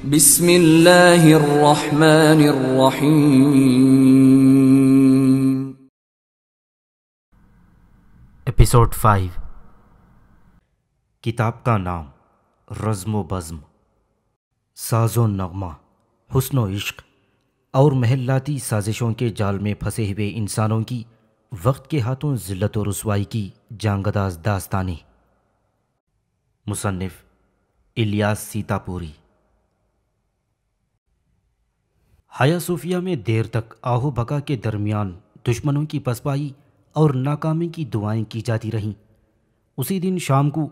बिस्मिल्लाहिर्रहमानिर्रहीम episode five किताब का नाम रज्म बज्म साजो नगमा हसन इश्क और महलाती साजिशों के जाल में फंसे हुए इंसानों की वक्त के हाथों जिल्लत और रसवाई की जांगदाज दास्तानी मुसन्फ इलियास सीतापुरी हया सूफिया में देर तक आहो बका के दरमियान दुश्मनों की पसपाई और नाकामी की दुआएं की जाती रहीं उसी दिन शाम को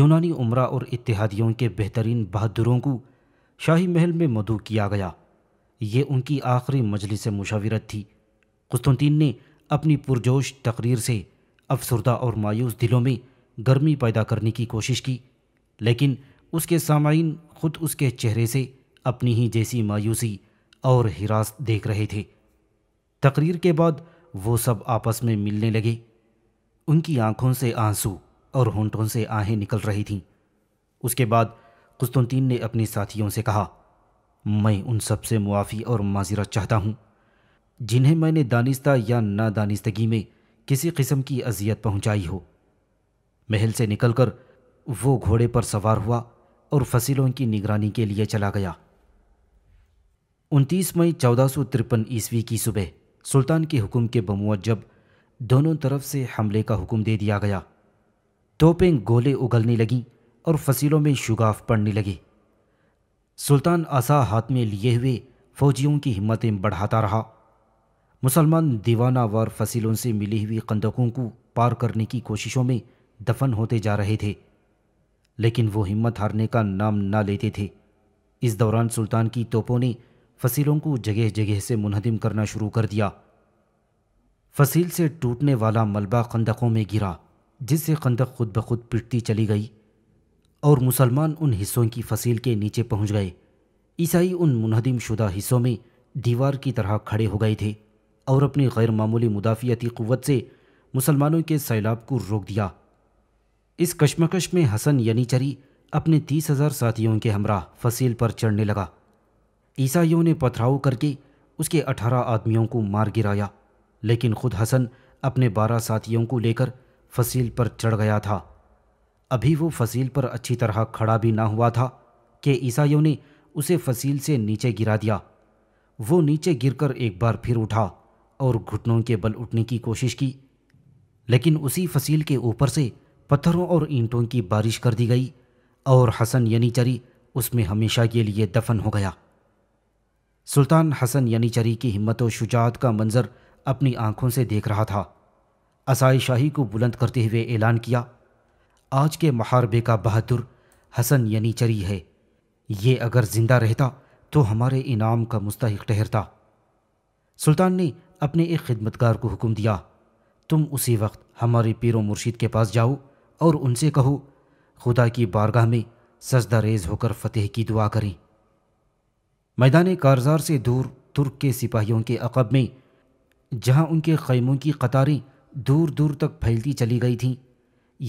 यूनानी उम्रा और इतिहादियों के बेहतरीन बहादुरों को शाही महल में मदू किया गया ये उनकी आखिरी मजलिस मुशावरत थी कुस्तुनतीन ने अपनी पुरजोश तकरीर से अफसरदा और मायूस दिलों में गर्मी पैदा करने की कोशिश की लेकिन उसके सामाइन खुद उसके चेहरे से अपनी ही जैसी मायूसी और हिरास देख रहे थे तकरीर के बाद वो सब आपस में मिलने लगे उनकी आंखों से आंसू और होंठों से आहें निकल रही थीं उसके बाद कुस्तुनतीन ने अपने साथियों से कहा मैं उन सब से मुआफ़ी और माजिरत चाहता हूँ जिन्हें मैंने दानिस्ता या ना दानिस्तगी में किसी किस्म की अजियत पहुँचाई हो महल से निकलकर वो घोड़े पर सवार हुआ और फसलों की निगरानी के लिए चला गया उनतीस मई चौदह ईस्वी की सुबह सुल्तान के हुक्म के जब दोनों तरफ से हमले का हुक्म दे दिया गया तोपें गोले उगलने लगीं और फसीलों में शुगाफ पड़ने लगी सुल्तान आसा हाथ में लिए हुए फौजियों की हिम्मतें बढ़ाता रहा मुसलमान दीवानावार फसीलों से मिली हुई कंदकों को पार करने की कोशिशों में दफन होते जा रहे थे लेकिन वो हिम्मत हारने का नाम ना लेते थे इस दौरान सुल्तान की तोपों ने फसीलों को जगह जगह से मुनहदम करना शुरू कर दिया फसील से टूटने वाला मलबा खंदकों में गिरा जिससे खंदक खुद ब खुद पिटती चली गई और मुसलमान उन हिस्सों की फसील के नीचे पहुंच गए ईसाई उन मुनहदम शुदा हिस्सों में दीवार की तरह खड़े हो गए थे और अपनी गैर मामूली मुदाफ़ियती क़वत से मुसलमानों के सैलाब को रोक दिया इस कश्मकश में हसन यनीचरी अपने तीस हज़ार साथियों के हमरा फसील पर चढ़ने लगा ईसाइयों ने पथराव करके उसके अठारह आदमियों को मार गिराया लेकिन खुद हसन अपने बारह साथियों को लेकर फसील पर चढ़ गया था अभी वो फसील पर अच्छी तरह खड़ा भी ना हुआ था कि ईसाइयों ने उसे फसील से नीचे गिरा दिया वो नीचे गिरकर एक बार फिर उठा और घुटनों के बल उठने की कोशिश की लेकिन उसी फसील के ऊपर से पत्थरों और ईंटों की बारिश कर दी गई और हसन यनीचरी उसमें हमेशा के लिए दफन हो गया सुल्तान हसन यनीचरी की हिम्मत और शुजात का मंजर अपनी आंखों से देख रहा था असाई शाही को बुलंद करते हुए ऐलान किया आज के महारबे का बहादुर हसन यनीचरी है ये अगर जिंदा रहता तो हमारे इनाम का मुस्तक ठहरता सुल्तान ने अपने एक खिदमतगार को हुक्म दिया तुम उसी वक्त हमारे पीर मुर्शीद के पास जाओ और उनसे कहो खुदा की बारगाह में सजदा रेज होकर फतेह की दुआ करें मैदान कारजार से दूर तुर्क के सिपाहियों के अकब में जहां उनके खैमों की कतारें दूर दूर तक फैलती चली गई थीं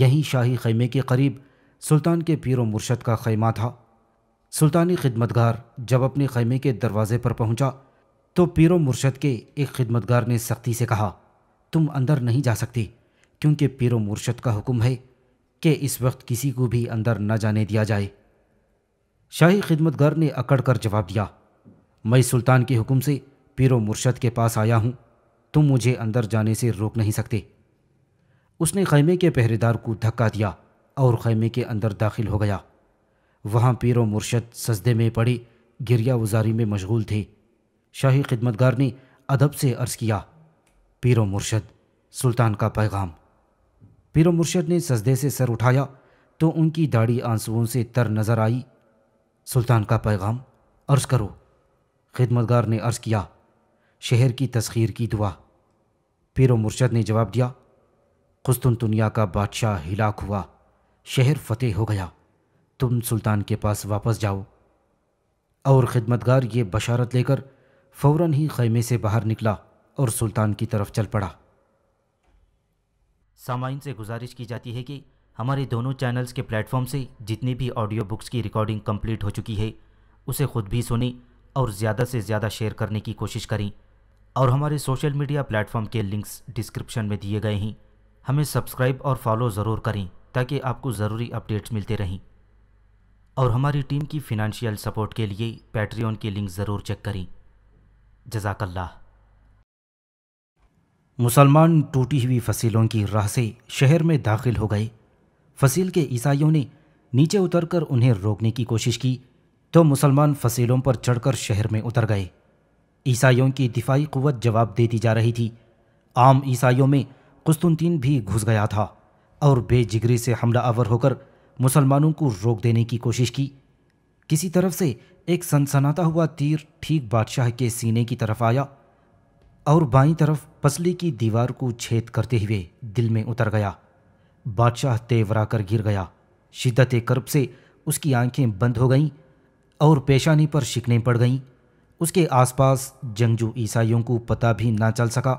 यहीं शाही खैमे के करीब सुल्तान के पीर मुर्शद का खैमा था सुल्तानी खिदमतगार जब अपने खैमे के दरवाजे पर पहुंचा तो पीर मुर्शद के एक खिदमतगार ने सख्ती से कहा तुम अंदर नहीं जा सकते क्योंकि पीर मुर्शद का हुक्म है कि इस वक्त किसी को भी अंदर न जाने दिया जाए शाही खिदमतगर ने अकड़ कर जवाब दिया मैं सुल्तान के हुक्म से पीरो मुर्शद के पास आया हूँ तुम मुझे अंदर जाने से रोक नहीं सकते उसने खैमे के पहरेदार को धक्का दिया और खैमे के अंदर दाखिल हो गया वहाँ पीरो मुर्शद सजदे में पड़े गिरिया उजारी में मशगूल थे शाही खिदमतगार ने अदब से अर्ज़ किया पीरो मुर्शद सुल्तान का पैगाम पीरो मुर्शद ने सजदे से सर उठाया तो उनकी दाढ़ी आंसुओं से तर नज़र आई सुल्तान का पैगाम अर्ज़ करो खिदमतगार ने अर्ज़ किया शहर की तस्खीर की दुआ पीर मुर्शद ने जवाब दिया दुनिया का बादशाह हिलाक हुआ शहर फतेह हो गया तुम सुल्तान के पास वापस जाओ और खिदमतगार ये बशारत लेकर फौरन ही खैमे से बाहर निकला और सुल्तान की तरफ चल पड़ा सामाइन से गुजारिश की जाती है कि हमारे दोनों चैनल्स के प्लेटफॉर्म से जितनी भी ऑडियो बुक्स की रिकॉर्डिंग कंप्लीट हो चुकी है उसे खुद भी सुनें और ज़्यादा से ज़्यादा शेयर करने की कोशिश करें और हमारे सोशल मीडिया प्लेटफॉर्म के लिंक्स डिस्क्रिप्शन में दिए गए हैं हमें सब्सक्राइब और फॉलो ज़रूर करें ताकि आपको ज़रूरी अपडेट्स मिलते रहें और हमारी टीम की फिनंशियल सपोर्ट के लिए पैट्रियन के लिंक ज़रूर चेक करें जजाकल्ला मुसलमान टूटी हुई फसीलों की राह से शहर में दाखिल हो गए फसील के ईसाइयों ने नीचे उतरकर उन्हें रोकने की कोशिश की तो मुसलमान फसीलों पर चढ़कर शहर में उतर गए ईसाइयों की दिफाई क़वत जवाब देती जा रही थी आम ईसाइयों में कुस्तुनतीन भी घुस गया था और बेजिगरी से हमला आवर होकर मुसलमानों को रोक देने की कोशिश की किसी तरफ से एक सनसनाता हुआ तीर ठीक बादशाह के सीने की तरफ आया और बाईं तरफ पसली की दीवार को छेद करते हुए दिल में उतर गया बादशाह तेवरा कर गिर गया शिद्दत कर्ब से उसकी आंखें बंद हो गईं और पेशानी पर शिकने पड़ गईं उसके आसपास जंगजू ईसाइयों को पता भी ना चल सका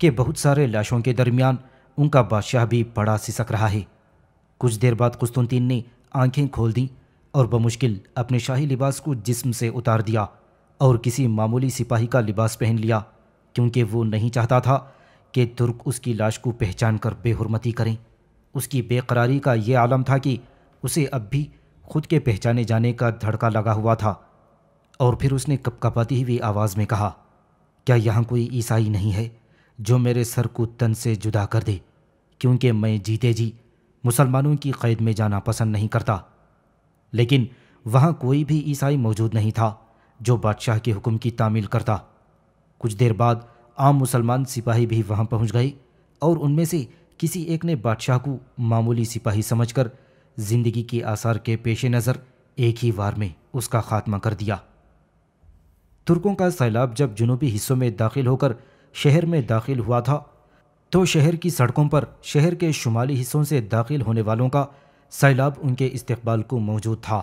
कि बहुत सारे लाशों के दरमियान उनका बादशाह भी पड़ा सिसक रहा है कुछ देर बाद कुस्तुनतीन ने आंखें खोल दी और बमुश्किल अपने शाही लिबास को जिस्म से उतार दिया और किसी मामूली सिपाही का लिबास पहन लिया क्योंकि वो नहीं चाहता था कि तुर्क उसकी लाश को पहचान कर बेहरमती करें उसकी बेकरारी का ये आलम था कि उसे अब भी खुद के पहचाने जाने का धड़का लगा हुआ था और फिर उसने कपकपाती हुई आवाज़ में कहा क्या यहाँ कोई ईसाई नहीं है जो मेरे सर को तन से जुदा कर दे क्योंकि मैं जीते जी मुसलमानों की क़ैद में जाना पसंद नहीं करता लेकिन वहाँ कोई भी ईसाई मौजूद नहीं था जो बादशाह के हुक्म की तामील करता कुछ देर बाद आम मुसलमान सिपाही भी वहाँ पहुँच गए और उनमें से किसी एक ने बादशाह को मामूली सिपाही समझकर जिंदगी के आसार के पेश नज़र एक ही वार में उसका खात्मा कर दिया तुर्कों का सैलाब जब जुनूबी हिस्सों में दाखिल होकर शहर में दाखिल हुआ था तो शहर की सड़कों पर शहर के शुमाली हिस्सों से दाखिल होने वालों का सैलाब उनके इस्तबाल को मौजूद था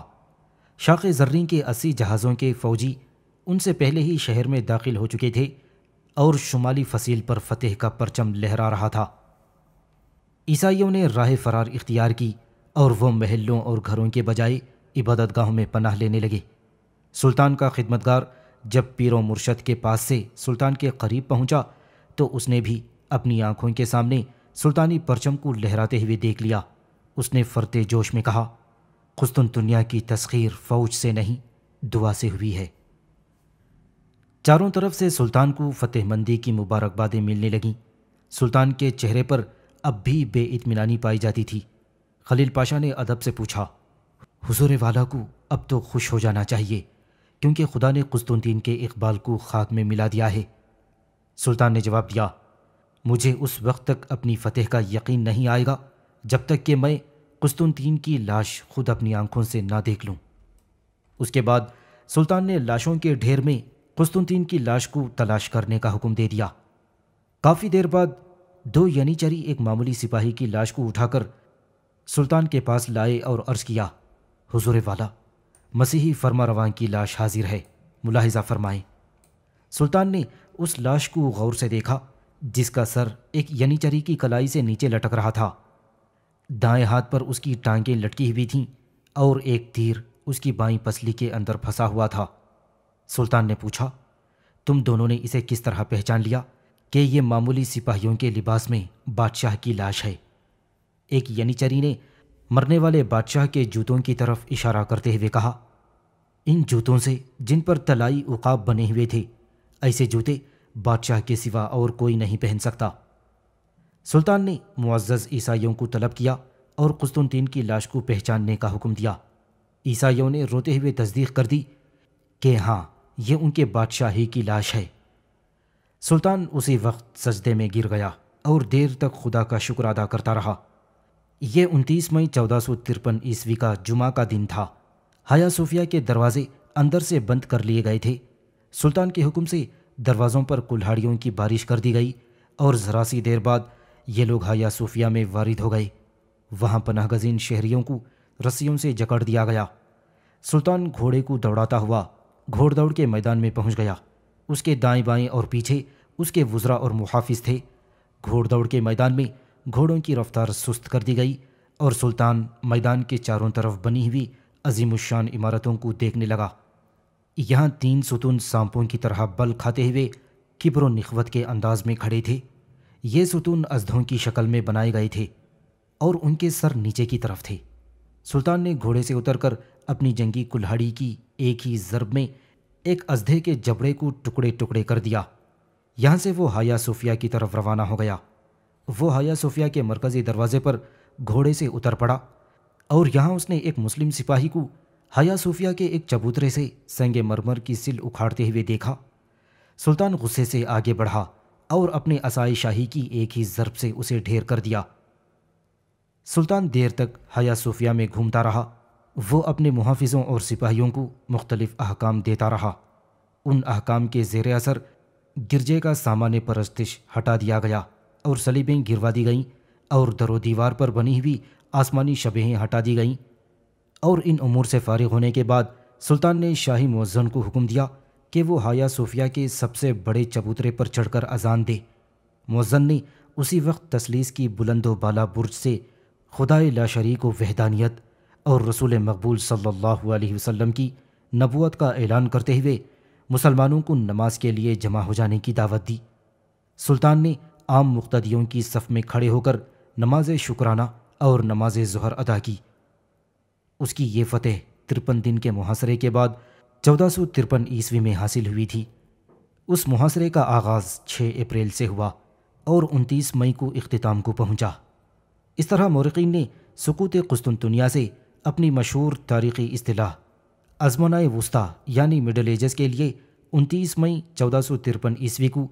शाख जर्री के अस्सी जहाज़ों के फ़ौजी उनसे पहले ही शहर में दाखिल हो चुके थे और शुमाली फसील पर फतेह का परचम लहरा रहा था ईसाइयों ने राह फरार इख्तियार की और वो महलों और घरों के बजाय इबादत गाहों में पनाह लेने लगे सुल्तान का खिदमतगार जब पीरो मुर्शद के पास से सुल्तान के करीब पहुंचा तो उसने भी अपनी आंखों के सामने सुल्तानी परचम को लहराते हुए देख लिया उसने फरते जोश में कहा खुस्तुन दुनिया की तस्खीर फ़ौज से नहीं दुआ से हुई है चारों तरफ से सुल्तान को फतेहमंदी की मुबारकबादें मिलने लगीं सुल्तान के चेहरे पर अब भी बेइतमिनानी पाई जाती थी खलील पाशा ने अदब से पूछा हुजूर वाला को अब तो खुश हो जाना चाहिए क्योंकि खुदा ने कुस्तुद्दीन के इकबाल को खाक में मिला दिया है सुल्तान ने जवाब दिया मुझे उस वक्त तक अपनी फतेह का यकीन नहीं आएगा जब तक कि मैं कुस्तुद्दीन की लाश खुद अपनी आंखों से ना देख लूँ उसके बाद सुल्तान ने लाशों के ढेर में कुस्तुद्दीन की लाश को तलाश करने का हुक्म दे दिया काफ़ी देर बाद दो यनीचरी एक मामूली सिपाही की लाश को उठाकर सुल्तान के पास लाए और अर्ज किया हुजूर वाला मसीही फरमा रवान की लाश हाजिर है मुलाहिजा फरमाए सुल्तान ने उस लाश को गौर से देखा जिसका सर एक यनीचरी की कलाई से नीचे लटक रहा था दाएं हाथ पर उसकी टांगें लटकी हुई थीं और एक तीर उसकी बाई पसली के अंदर फंसा हुआ था सुल्तान ने पूछा तुम दोनों ने इसे किस तरह पहचान लिया कि ये मामूली सिपाहियों के लिबास में बादशाह की लाश है एक यनीचरी ने मरने वाले बादशाह के जूतों की तरफ इशारा करते हुए कहा इन जूतों से जिन पर तलाई उकाब बने हुए थे ऐसे जूते बादशाह के सिवा और कोई नहीं पहन सकता सुल्तान ने मुआज़ ईसाइयों को तलब किया और कुस्तुनतीन की लाश को पहचानने का हुक्म दिया ईसाइयों ने रोते हुए तस्दीक कर दी कि हाँ ये उनके बादशाह ही की लाश है सुल्तान उसी वक्त सजदे में गिर गया और देर तक खुदा का शुक्र अदा करता रहा ये उनतीस मई चौदह सौ तिरपन ईस्वी का जुमा का दिन था हया सूफिया के दरवाजे अंदर से बंद कर लिए गए थे सुल्तान के हुक्म से दरवाज़ों पर कुल्हाड़ियों की बारिश कर दी गई और ज़रा सी देर बाद ये लोग हया सूफिया में वारिद हो गए वहाँ पनाहगजीन शहरियों को रस्सियों से जकड़ दिया गया सुल्तान घोड़े को दौड़ाता हुआ घोड़दौड़ के मैदान में पहुँच गया उसके दाएं बाएं और पीछे उसके वज्रा और मुहाफिज थे घोड़ दौड़ के मैदान में घोड़ों की रफ्तार सुस्त कर दी गई और सुल्तान मैदान के चारों तरफ बनी हुई अजीमुशान इमारतों को देखने लगा यहाँ तीन सुतून सांपों की तरह बल खाते हुए किब्र नखवत के अंदाज में खड़े थे ये सुतून अजधों की शक्ल में बनाए गए थे और उनके सर नीचे की तरफ थे सुल्तान ने घोड़े से उतरकर अपनी जंगी कुल्हाड़ी की एक ही जरब में एक अजधे के जबड़े को टुकड़े टुकड़े कर दिया यहाँ से वो हाया सूफिया की तरफ रवाना हो गया वो हाया सूफिया के मरकज़ी दरवाजे पर घोड़े से उतर पड़ा और यहाँ उसने एक मुस्लिम सिपाही को हया सूफिया के एक चबूतरे से संगे मरमर की सिल उखाड़ते हुए देखा सुल्तान गुस्से से आगे बढ़ा और अपने असाई शाही की एक ही जरब से उसे ढेर कर दिया सुल्तान देर तक हया सूफिया में घूमता रहा वो अपने मुहाफिजों और सिपाहियों को मुख्तलिफ अहकाम देता रहा उन अहकाम के जेर असर गिरजे का सामान्य परस्तिश हटा दिया गया और सलीबें गिरवा दी गईं और दरो दीवार पर बनी हुई आसमानी शबहें हटा दी गईं और इन उमूर से फारिग होने के बाद सुल्तान ने शाही मौजन को हुक्म दिया कि वो हाया सूफिया के सबसे बड़े चबूतरे पर चढ़कर अजान दे मौजन ने उसी वक्त तसलीस की बुलंद बाला बुरज से खुदाए लाशरीक वहदानियत और रसूल मकबूल सल्ला वसम की नबूत का ऐलान करते हुए मुसलमानों को नमाज के लिए जमा हो जाने की दावत दी सुल्तान ने आम मुख्तियों की सफ में खड़े होकर नमाज शुक्राना और नमाज जहर अदा की उसकी ये फतेह तिरपन दिन के मुहासरे के बाद चौदह सौ तिरपन ईस्वी में हासिल हुई थी उस मुहासरे का आगाज़ छः अप्रैल से हुआ और उनतीस मई को अख्ताम को पहुंचा। इस तरह मौरकिन ने सकूत कुस्तुनतुनिया से अपनी मशहूर तारीख़ी असलाह अजमोनाए वस्ता यानी मिडल एजेस के लिए 29 मई चौदह सौ तिरपन ईस्वी को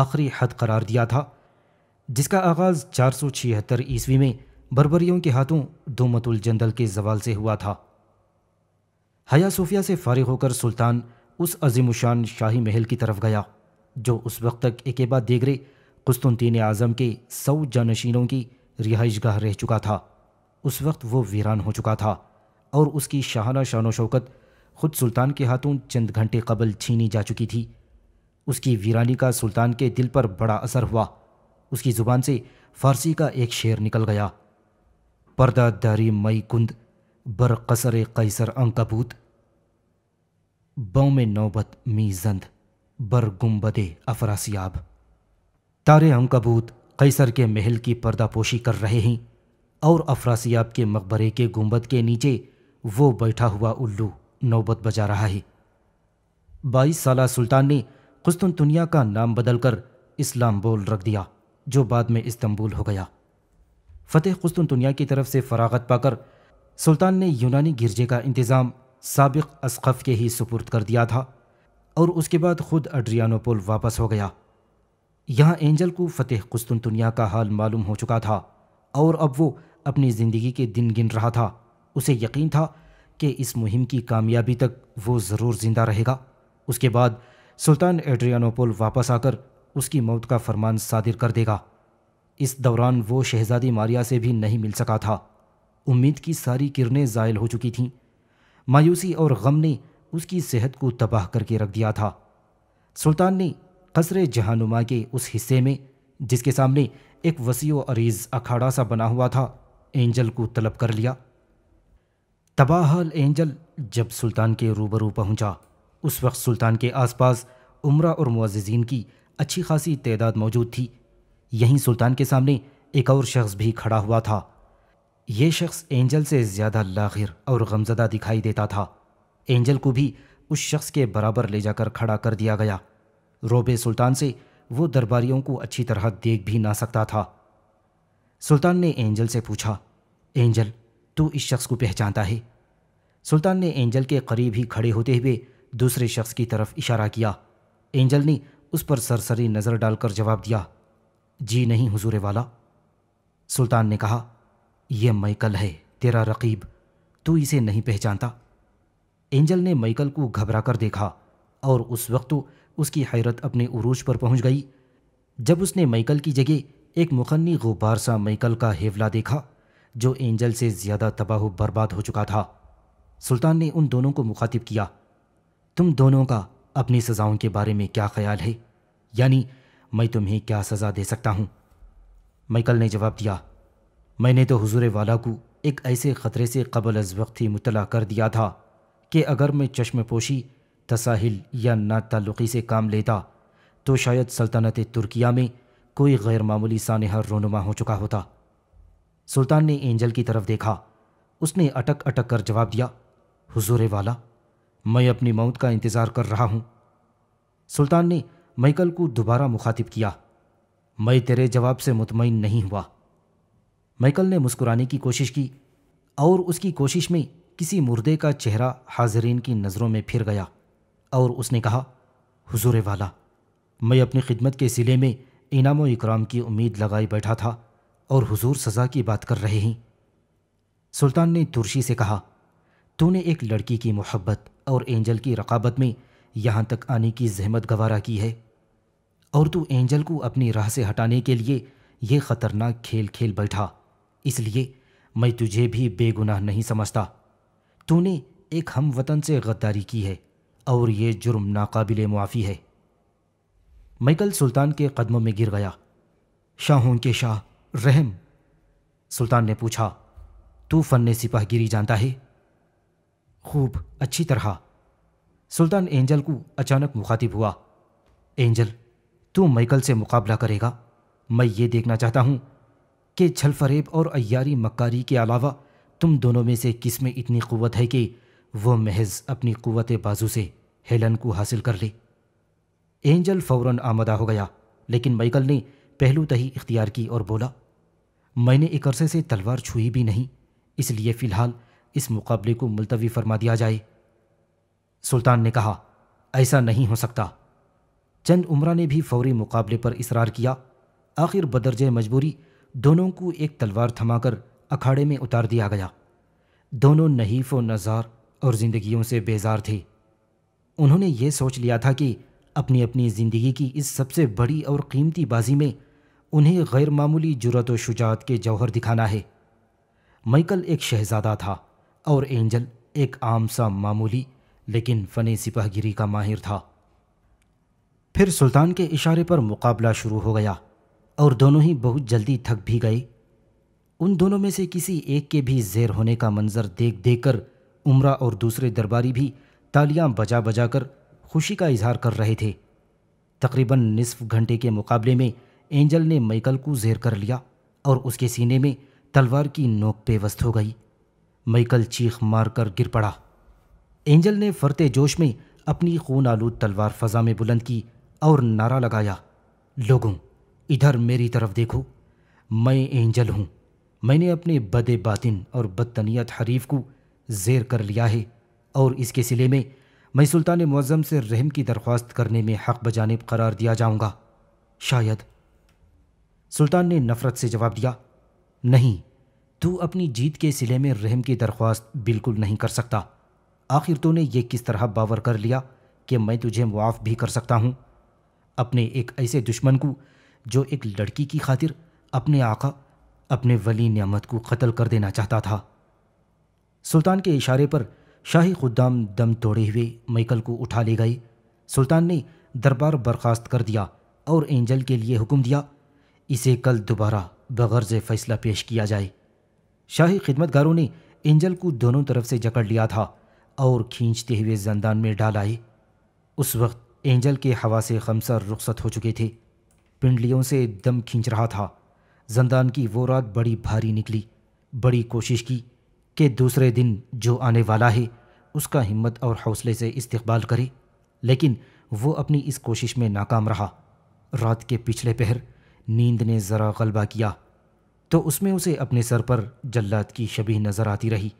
आखिरी हद करार दिया था जिसका आगाज़ चार सौ छिहत्तर ईस्वी में बरबरियों के हाथों दोमतुल जंदल के जवाल से हुआ था हया सूफिया से फारिग होकर सुल्तान उस अजीमुशान शाही महल की तरफ गया जो उस वक्त तक एकेबा देगरे कुस्तुनतीन आज़म के सौ जानशीनों की रिहाइश गाह रह चुका था उस वक्त वो वीरान हो चुका था और उसकी शाहाना शान शौकत खुद सुल्तान के हाथों चंद घंटे कबल छीनी जा चुकी थी उसकी वीरानी का सुल्तान के दिल पर बड़ा असर हुआ उसकी ज़ुबान से फारसी का एक शेर निकल गया दारी मई कुंद बर कसर कैसर अंकबूत बम नौबत मी जंद बर गुम्बदे अफरासियाब तारे अंकबूत कैसर के महल की पर्दापोशी कर रहे हैं और अफरासियाब के मकबरे के गुम्बद के नीचे वो बैठा हुआ उल्लू नौबत बजा रहा है बाईस साल सुल्तान ने दुनिया का नाम बदलकर बोल रख दिया जो बाद में इस्तंबुल हो गया फतेह दुनिया की तरफ से फरागत पाकर सुल्तान ने यूनानी गिरजे का इंतज़ाम सबक असकफ़ के ही सुपुर्द कर दिया था और उसके बाद खुद अड्रियानोपोल वापस हो गया यहाँ एंजल को फतेह कुस्तुनतुनिया का हाल मालूम हो चुका था और अब वो अपनी ज़िंदगी के दिन गिन रहा था उसे यकीन था कि इस मुहिम की कामयाबी तक वो ज़रूर ज़िंदा रहेगा उसके बाद सुल्तान एड्रियानोपोल वापस आकर उसकी मौत का फरमान सादिर कर देगा इस दौरान वो शहज़ादी मारिया से भी नहीं मिल सका था उम्मीद की सारी किरणें ज़ायल हो चुकी थीं मायूसी और गम ने उसकी सेहत को तबाह करके रख दिया था सुल्तान ने कसर जहानुमा के उस हिस्से में जिसके सामने एक वसी अरीज़ अखाड़ा सा बना हुआ था एंजल को तलब कर लिया तबाहल एंजल जब सुल्तान के रूबरू पहुंचा उस वक्त सुल्तान के आसपास उम्रा और मुआजीन की अच्छी खासी तदाद मौजूद थी यहीं सुल्तान के सामने एक और शख्स भी खड़ा हुआ था यह शख्स एंजल से ज़्यादा लाखिर और गमजदा दिखाई देता था एंजल को भी उस शख्स के बराबर ले जाकर खड़ा कर दिया गया रोबे सुल्तान से वो दरबारियों को अच्छी तरह देख भी ना सकता था सुल्तान ने एंजल से पूछा एंजल तू इस शख्स को पहचानता है सुल्तान ने एंजल के करीब ही खड़े होते हुए दूसरे शख्स की तरफ इशारा किया एंजल ने उस पर सरसरी नज़र डालकर जवाब दिया जी नहीं हुजूरे वाला सुल्तान ने कहा यह माइकल है तेरा रकीब तू इसे नहीं पहचानता एंजल ने माइकल को घबरा कर देखा और उस वक्त तो उसकी हैरत अपने उरूज पर पहुंच गई जब उसने माइकल की जगह एक मुखन्नी गुब्बार सा माइकल का हेवला देखा जो एंजल से ज़्यादा तबाह बर्बाद हो चुका था सुल्तान ने उन दोनों को मुखातिब किया तुम दोनों का अपनी सज़ाओं के बारे में क्या ख्याल है यानी मैं तुम्हें क्या सज़ा दे सकता हूँ मैकल ने जवाब दिया मैंने तो हुजूर वाला को एक ऐसे ख़तरे से कबल अज वक्त ही मुतला कर दिया था कि अगर मैं चश्म पोशी तसाहिल या नातल्लुकी से काम लेता तो शायद सल्तनत तुर्किया में कोई गैर मामूली रोनुमा हो चुका होता सुल्तान ने एंजल की तरफ देखा उसने अटक अटक कर जवाब दिया हुजूर वाला मैं अपनी मौत का इंतज़ार कर रहा हूँ सुल्तान ने माइकल को दोबारा मुखातिब किया मैं तेरे जवाब से मुतमिन नहीं हुआ माइकल ने मुस्कुराने की कोशिश की और उसकी कोशिश में किसी मुर्दे का चेहरा हाजरीन की नज़रों में फिर गया और उसने कहा हुजूरे वाला मैं अपनी खिदमत के सिले में इनाम इकराम की उम्मीद लगाई बैठा था और हुजूर सज़ा की बात कर रहे हैं सुल्तान ने तुर्शी से कहा तूने एक लड़की की मोहब्बत और एंजल की रकाबत में यहाँ तक आने की जहमत गवारा की है और तू एंजल को अपनी राह से हटाने के लिए यह ख़तरनाक खेल खेल बैठा इसलिए मैं तुझे भी बेगुनाह नहीं समझता तूने एक हम वतन से गद्दारी की है और ये जुर्म नाकाबिल मुआफ़ी है मैकल सुल्तान के कदमों में गिर गया शाहों के शाह रहम सुल्तान ने पूछा तू फन सिपाहगिरी जानता है खूब अच्छी तरह सुल्तान एंजल को अचानक मुखातिब हुआ एंजल तू माइकल से मुकाबला करेगा मैं ये देखना चाहता हूँ कि छलफरेब और अयारी मक्कारी के अलावा तुम दोनों में से किस में इतनी कुवत है कि वो महज अपनी कुवत बाजू से हेलन को हासिल कर ले एंजल फौरन आमदा हो गया लेकिन माइकल ने पहलू तही इख्तियार की और बोला मैंने एक अरसे से तलवार छुई भी नहीं इसलिए फ़िलहाल इस मुकाबले को मुलतवी फरमा दिया जाए सुल्तान ने कहा ऐसा नहीं हो सकता चंद उमरा ने भी फौरी मुकाबले पर इसरार किया आखिर बदरज मजबूरी दोनों को एक तलवार थमाकर अखाड़े में उतार दिया गया दोनों नहीफ नज़ार और ज़िंदगियों से बेजार थे उन्होंने ये सोच लिया था कि अपनी अपनी ज़िंदगी की इस सबसे बड़ी और कीमती बाजी में उन्हें गैर मामूली जुरत व शुजात के जौहर दिखाना है माइकल एक शहजादा था और एंजल एक आम सा मामूली लेकिन फ़न सिपाहगिरी का माहिर था फिर सुल्तान के इशारे पर मुकाबला शुरू हो गया और दोनों ही बहुत जल्दी थक भी गए उन दोनों में से किसी एक के भी जेर होने का मंजर देख देख कर उमरा और दूसरे दरबारी भी तालियां बजा बजा कर खुशी का इजहार कर रहे थे तकरीबन निसफ घंटे के मुकाबले में एंजल ने माइकल को ज़ेर कर लिया और उसके सीने में तलवार की नोक पेवस्त हो गई माइकल चीख मार कर गिर पड़ा एंजल ने फरते जोश में अपनी खून आलूद तलवार फजा में बुलंद की और नारा लगाया लोगों इधर मेरी तरफ देखो मैं एंजल हूँ मैंने अपने बदे बातिन और बदतनीत हरीफ को जेर कर लिया है और इसके सिले में मैं सुल्तान मुआज़म से रहम की दरख्वास्त करने में हक बजानब करार दिया जाऊँगा शायद सुल्तान ने नफरत से जवाब दिया नहीं तू अपनी जीत के सिले में रहम की दरख्वास्त बिल्कुल नहीं कर सकता आखिर तूने ये किस तरह बावर कर लिया कि मैं तुझे मुआफ़ भी कर सकता हूँ अपने एक ऐसे दुश्मन को जो एक लड़की की खातिर अपने आका अपने वली नियामत को कत्ल कर देना चाहता था सुल्तान के इशारे पर शाही खुद्दाम दम तोड़े हुए माइकल को उठा ले गए सुल्तान ने दरबार बर्खास्त कर दिया और एंजल के लिए हुक्म दिया इसे कल दोबारा बगर्ज फैसला पेश किया जाए शाही खिदमतगारों ने एंजल को दोनों तरफ से जकड़ लिया था और खींचते हुए जंदान में डाल आए उस वक्त एंजल के हवा से खमसर रुखसत हो चुके थे पिंडलियों से दम खींच रहा था जंदान की वो रात बड़ी भारी निकली बड़ी कोशिश की कि दूसरे दिन जो आने वाला है उसका हिम्मत और हौसले से इस्तबाल करे लेकिन वो अपनी इस कोशिश में नाकाम रहा रात के पिछले पहर नींद ने ज़रा गलबा किया तो उसमें उसे अपने सर पर जल्लाद की शबी नज़र आती रही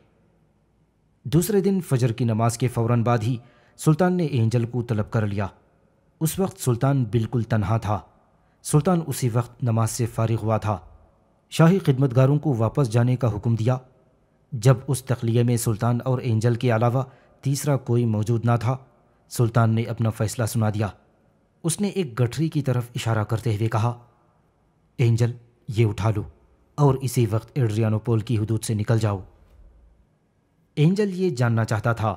दूसरे दिन फजर की नमाज के फ़ौरन बाद ही सुल्तान ने एंजल को तलब कर लिया उस वक्त सुल्तान बिल्कुल तनहा था सुल्तान उसी वक्त नमाज से फारिग हुआ था शाही खिदमतगारों को वापस जाने का हुक्म दिया जब उस तखलिए में सुल्तान और एंजल के अलावा तीसरा कोई मौजूद ना था सुल्तान ने अपना फ़ैसला सुना दिया उसने एक गठरी की तरफ इशारा करते हुए कहा एंजल ये उठा लो और इसी वक्त एड्रियानोपोल की हदूद से निकल जाओ एंजल ये जानना चाहता था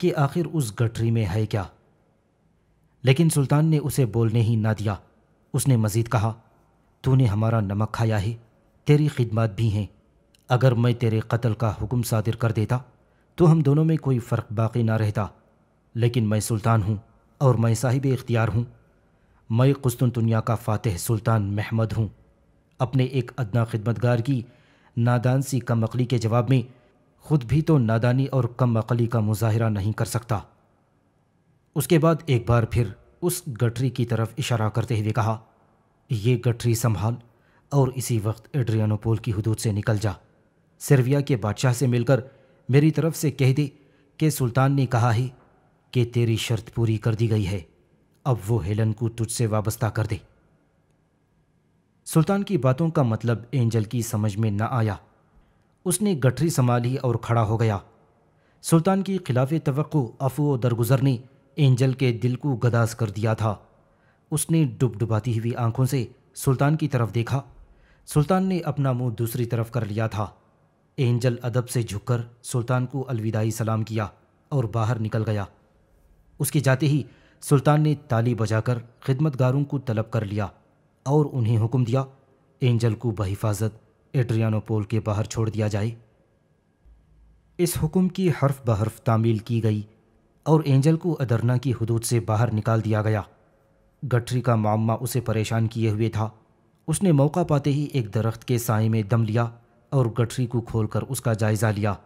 कि आखिर उस गठरी में है क्या लेकिन सुल्तान ने उसे बोलने ही ना दिया उसने मज़ीद कहा तूने हमारा नमक खाया है तेरी खिदमत भी हैं अगर मैं तेरे कत्ल का हुक्म सादिर कर देता तो हम दोनों में कोई फ़र्क बाकी ना रहता लेकिन मैं सुल्तान हूँ और मैं साहिब इख्तियार हूँ मैं कुस्तुनतुनिया का फ़ातह सुल्तान महमद हूँ अपने एक अदना खिदमतगार की नादान सी कम अकली के जवाब में खुद भी तो नादानी और कम अकली का मुजाहरा नहीं कर सकता उसके बाद एक बार फिर उस गठरी की तरफ इशारा करते हुए कहा यह गठरी संभाल और इसी वक्त एड्रियानोपोल की हदूद से निकल जा सर्विया के बादशाह से मिलकर मेरी तरफ से कह दे कि सुल्तान ने कहा है कि तेरी शर्त पूरी कर दी गई है अब वो हेलन को तुझसे वाबस्ता कर दे सुल्तान की बातों का मतलब एंजल की समझ में न आया उसने गठरी संभाली और खड़ा हो गया सुल्तान की खिलाफ तो अफो दरगुजर ने एंजल के दिल को गदास कर दिया था उसने डुबडुबाती हुई आंखों से सुल्तान की तरफ देखा सुल्तान ने अपना मुंह दूसरी तरफ कर लिया था एंजल अदब से झुककर सुल्तान को अलविदाई सलाम किया और बाहर निकल गया उसके जाते ही सुल्तान ने ताली बजाकर खिदमतगारों को तलब कर लिया और उन्हें हुक्म दिया एंजल को बहिफाजत एड्रियानोपोल के बाहर छोड़ दिया जाए इस हुक्म की हर्फ बहर्फ तामील की गई और एंजल को अदरना की हदूद से बाहर निकाल दिया गया गठरी का मामा उसे परेशान किए हुए था उसने मौका पाते ही एक दरख्त के साय में दम लिया और गठरी को खोलकर उसका जायज़ा लिया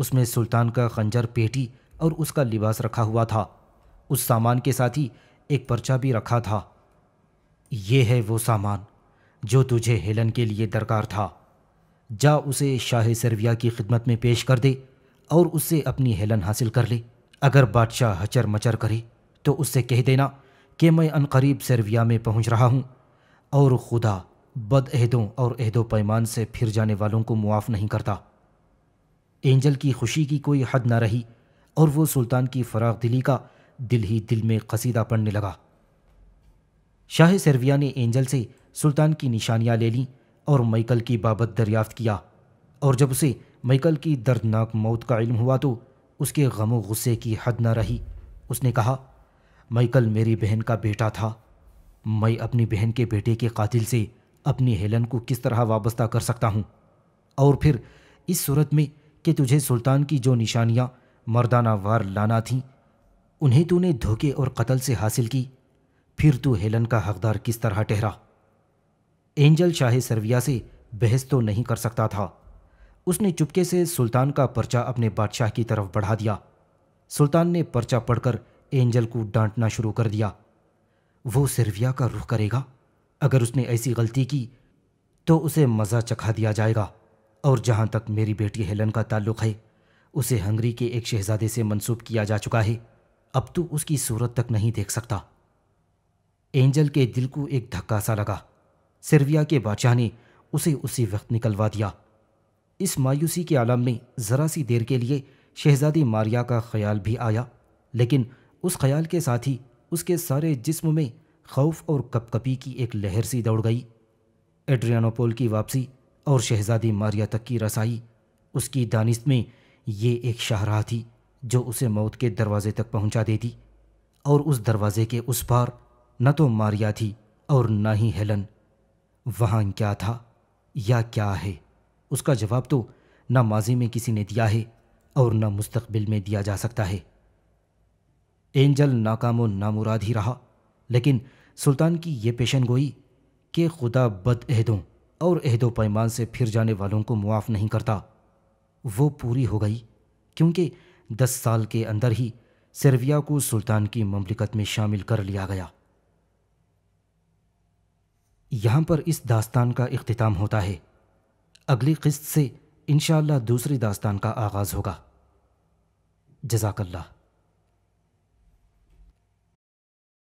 उसमें सुल्तान का खंजर पेटी और उसका लिबास रखा हुआ था उस सामान के साथ ही एक पर्चा भी रखा था ये है वो सामान जो तुझे हेलन के लिए दरकार था जा उसे शाह सर्विया की खिदमत में पेश कर दे और उससे अपनी हेलन हासिल कर ले अगर बादशाह हचर मचर करे तो उससे कह देना कि मैं अनकरीब सर्विया में पहुंच रहा हूं और खुदा बद अहदों और अहदो पैमान से फिर जाने वालों को मुआफ़ नहीं करता एंजल की खुशी की कोई हद ना रही और वो सुल्तान की फराग दिली का दिल ही दिल में कसीदा पढ़ने लगा शाह सरविया ने एंजल से सुल्तान की निशानियां ले लीं और माइकल की बाबत दरियाफ्त किया और जब उसे माइकल की दर्दनाक मौत का इल्म हुआ तो उसके गम गुस्से की हद न रही उसने कहा माइकल मेरी बहन का बेटा था मैं अपनी बहन के बेटे के कातिल से अपनी हेलन को किस तरह वाबस्ता कर सकता हूँ और फिर इस सूरत में कि तुझे सुल्तान की जो निशानियाँ मर्दाना वार लाना थीं उन्हें तूने धोखे और कत्ल से हासिल की फिर तू हेलन का हकदार किस तरह ठहरा एंजल शाह सर्विया से बहस तो नहीं कर सकता था उसने चुपके से सुल्तान का पर्चा अपने बादशाह की तरफ बढ़ा दिया सुल्तान ने पर्चा पढ़कर एंजल को डांटना शुरू कर दिया वो सर्विया का रुख करेगा अगर उसने ऐसी गलती की तो उसे मज़ा चखा दिया जाएगा और जहाँ तक मेरी बेटी हेलन का ताल्लुक़ है उसे हंगरी के एक शहजादे से मंसूब किया जा चुका है अब तू उसकी सूरत तक नहीं देख सकता एंजल के दिल को एक धक्का सा लगा सिर्विया के बादशाह ने उसे उसी वक्त निकलवा दिया इस मायूसी के आलम में ज़रा सी देर के लिए शहजादी मारिया का ख्याल भी आया लेकिन उस ख्याल के साथ ही उसके सारे जिस्म में खौफ और कपकपी की एक लहर सी दौड़ गई एड्रियानोपोल की वापसी और शहजादी मारिया तक की रसाई उसकी दानिश में ये एक शाहराह थी जो उसे मौत के दरवाजे तक पहुंचा देती और उस दरवाजे के उस पार न तो मारिया थी और न ही हेलन वहाँ क्या था या क्या है उसका जवाब तो न माजी में किसी ने दिया है और न मुस्तबिल में दिया जा सकता है एंजल नाकाम व नामुराद ही रहा लेकिन सुल्तान की यह पेशन गोई कि खुदा बद अहदों और अहदो पैमान से फिर जाने वालों को मुआफ़ नहीं करता वो पूरी हो गई क्योंकि दस साल के अंदर ही सर्विया को सुल्तान की ममलिकत में शामिल कर लिया गया यहां पर इस दास्तान का अख्ताम होता है अगली किस्त से इन दूसरी दास्तान का आगाज़ होगा जजाकल्ला